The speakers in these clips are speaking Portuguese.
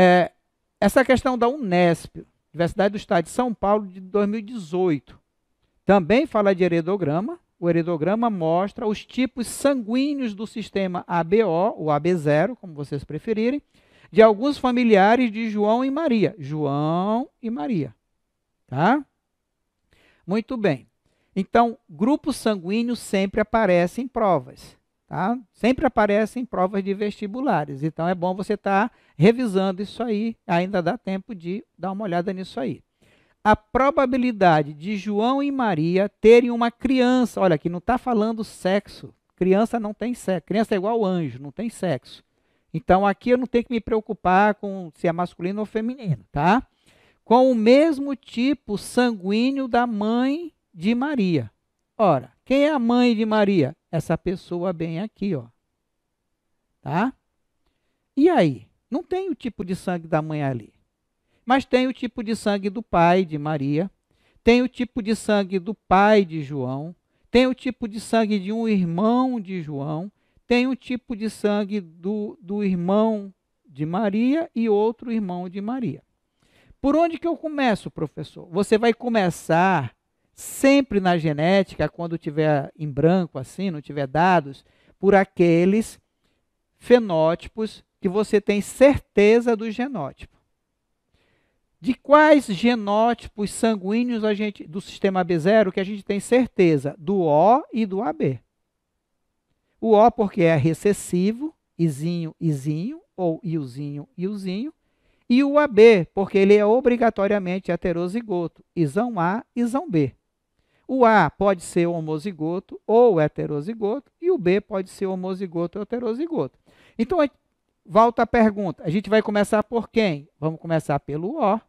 É, essa questão da Unesp, Universidade do Estado de São Paulo, de 2018, também fala de heredograma. O heredograma mostra os tipos sanguíneos do sistema ABO, ou AB0, como vocês preferirem, de alguns familiares de João e Maria. João e Maria. Tá? Muito bem. Então, grupo sanguíneo sempre aparece em provas. Tá? Sempre aparecem provas de vestibulares, então é bom você estar tá revisando isso aí, ainda dá tempo de dar uma olhada nisso aí. A probabilidade de João e Maria terem uma criança, olha aqui, não está falando sexo, criança não tem sexo, criança é igual anjo, não tem sexo. Então aqui eu não tenho que me preocupar com se é masculino ou feminino, tá? Com o mesmo tipo sanguíneo da mãe de Maria. Ora, quem é a mãe de Maria? essa pessoa bem aqui, ó. Tá? E aí? Não tem o tipo de sangue da mãe ali. Mas tem o tipo de sangue do pai de Maria, tem o tipo de sangue do pai de João, tem o tipo de sangue de um irmão de João, tem o tipo de sangue do, do irmão de Maria e outro irmão de Maria. Por onde que eu começo, professor? Você vai começar sempre na genética, quando tiver em branco assim, não tiver dados, por aqueles fenótipos que você tem certeza do genótipo. De quais genótipos sanguíneos a gente, do sistema b 0 que a gente tem certeza? Do O e do AB. O O porque é recessivo, izinho, izinho, ou iuzinho, iuzinho, E o AB, porque ele é obrigatoriamente heterozigoto, isão A, isão B. O A pode ser homozigoto ou heterozigoto, e o B pode ser homozigoto ou heterozigoto. Então, volta a pergunta. A gente vai começar por quem? Vamos começar pelo O.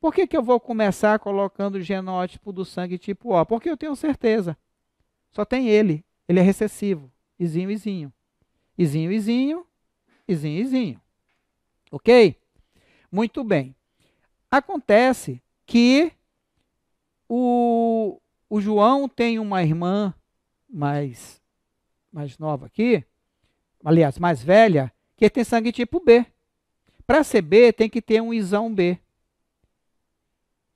Por que, que eu vou começar colocando o genótipo do sangue tipo O? Porque eu tenho certeza. Só tem ele. Ele é recessivo. Izinho, izinho. Izinho, izinho. Izinho, izinho. Ok? Muito bem. Acontece que o, o João tem uma irmã mais, mais nova aqui, aliás, mais velha, que tem sangue tipo B. Para ser B, tem que ter um isão B.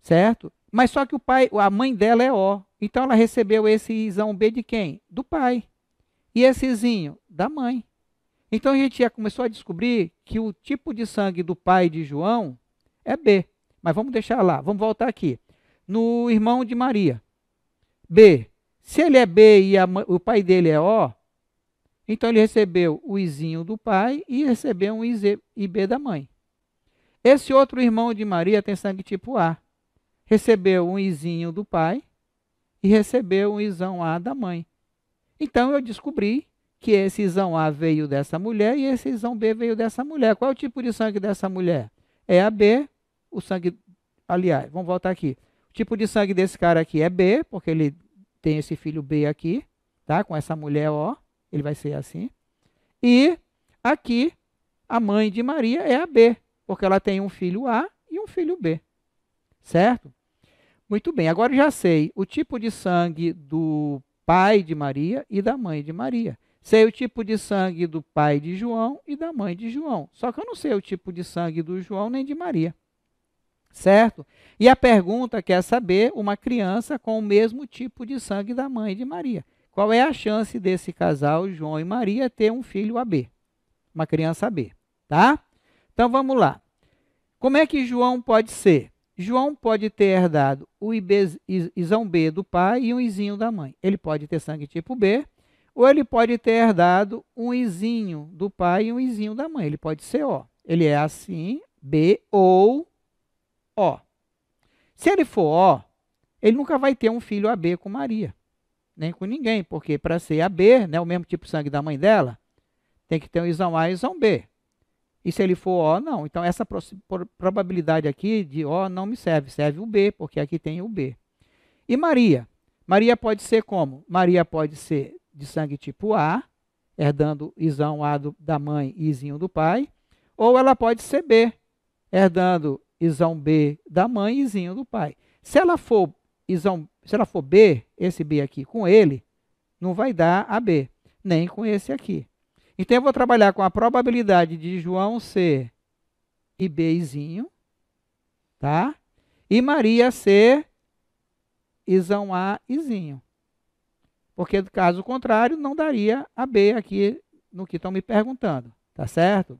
Certo? Mas só que o pai, a mãe dela é O. Então ela recebeu esse isão B de quem? Do pai. E esse izinho? Da mãe. Então a gente já começou a descobrir que o tipo de sangue do pai de João é B. Mas vamos deixar lá, vamos voltar aqui. No irmão de Maria. B. Se ele é B e a, o pai dele é O, então ele recebeu o Izinho do pai e recebeu um IZ, IB da mãe. Esse outro irmão de Maria tem sangue tipo A. Recebeu um Izinho do pai e recebeu um Izão A da mãe. Então eu descobri que esse Izão A veio dessa mulher e esse Izão B veio dessa mulher. Qual é o tipo de sangue dessa mulher? É a B, o sangue. Aliás, vamos voltar aqui. Tipo de sangue desse cara aqui é B, porque ele tem esse filho B aqui, tá? Com essa mulher O, ele vai ser assim. E aqui a mãe de Maria é a B, porque ela tem um filho A e um filho B. Certo? Muito bem, agora já sei o tipo de sangue do pai de Maria e da mãe de Maria. Sei o tipo de sangue do pai de João e da mãe de João. Só que eu não sei o tipo de sangue do João nem de Maria certo? E a pergunta quer saber uma criança com o mesmo tipo de sangue da mãe de Maria. Qual é a chance desse casal, João e Maria, ter um filho AB? Uma criança AB, tá? Então vamos lá. Como é que João pode ser? João pode ter herdado o isão B do pai e um izinho da mãe. Ele pode ter sangue tipo B, ou ele pode ter herdado um izinho do pai e um izinho da mãe. Ele pode ser O. Ele é assim, B ou o. Se ele for O, ele nunca vai ter um filho AB com Maria, nem com ninguém, porque para ser AB, né, o mesmo tipo de sangue da mãe dela, tem que ter um isão A e isão B. E se ele for O, não. Então essa probabilidade aqui de O não me serve, serve o B, porque aqui tem o B. E Maria? Maria pode ser como? Maria pode ser de sangue tipo A, herdando isão A do, da mãe e isinho do pai, ou ela pode ser B, herdando isão B da mãe e zinho do pai. Se ela for isão, se ela for B, esse B aqui com ele, não vai dar a B, nem com esse aqui. Então eu vou trabalhar com a probabilidade de João ser e Bzinho, tá? E Maria ser isão A izinho. Porque caso contrário, não daria a B aqui no que estão me perguntando, tá certo?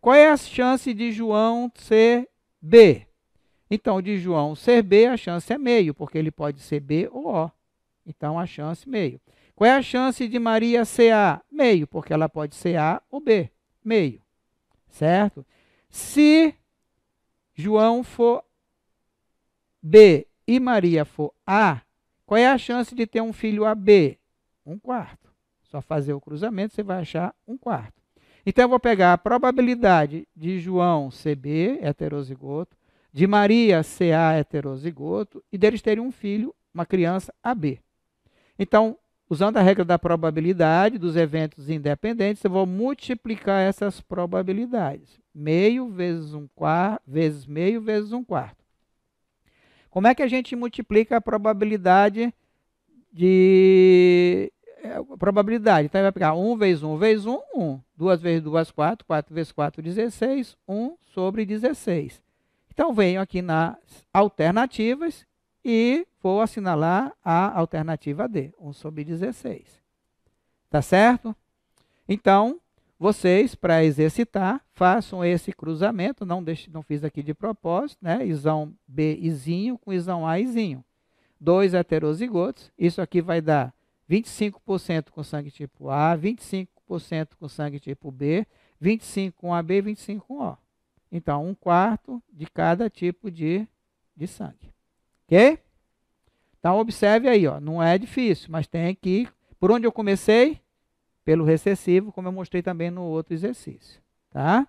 Qual é a chance de João ser B. Então, de João ser B, a chance é meio, porque ele pode ser B ou O. Então, a chance meio. Qual é a chance de Maria ser A? Meio, porque ela pode ser A ou B. Meio. Certo? Se João for B e Maria for A, qual é a chance de ter um filho AB? Um quarto. Só fazer o cruzamento, você vai achar um quarto. Então eu vou pegar a probabilidade de João CB, heterozigoto, de Maria CA, heterozigoto, e deles terem um filho, uma criança AB. Então, usando a regra da probabilidade dos eventos independentes, eu vou multiplicar essas probabilidades. Meio vezes um quarto, vezes meio vezes um quarto. Como é que a gente multiplica a probabilidade de probabilidade. Então, ele vai pegar 1 vezes 1 vezes 1, 1. 2 vezes 2, 4. 4 vezes 4, 16. 1 sobre 16. Então, venho aqui nas alternativas e vou assinalar a alternativa D, 1 sobre 16. Tá certo? Então, vocês, para exercitar, façam esse cruzamento, não, deixe, não fiz aqui de propósito, né? Isão B, Izinho, com isão A, Izinho. Dois heterozigotos, isso aqui vai dar 25% com sangue tipo A, 25% com sangue tipo B, 25% com AB, e 25% com O. Então, um quarto de cada tipo de, de sangue. Ok? Então, observe aí, ó, não é difícil, mas tem que. Por onde eu comecei? Pelo recessivo, como eu mostrei também no outro exercício. Tá?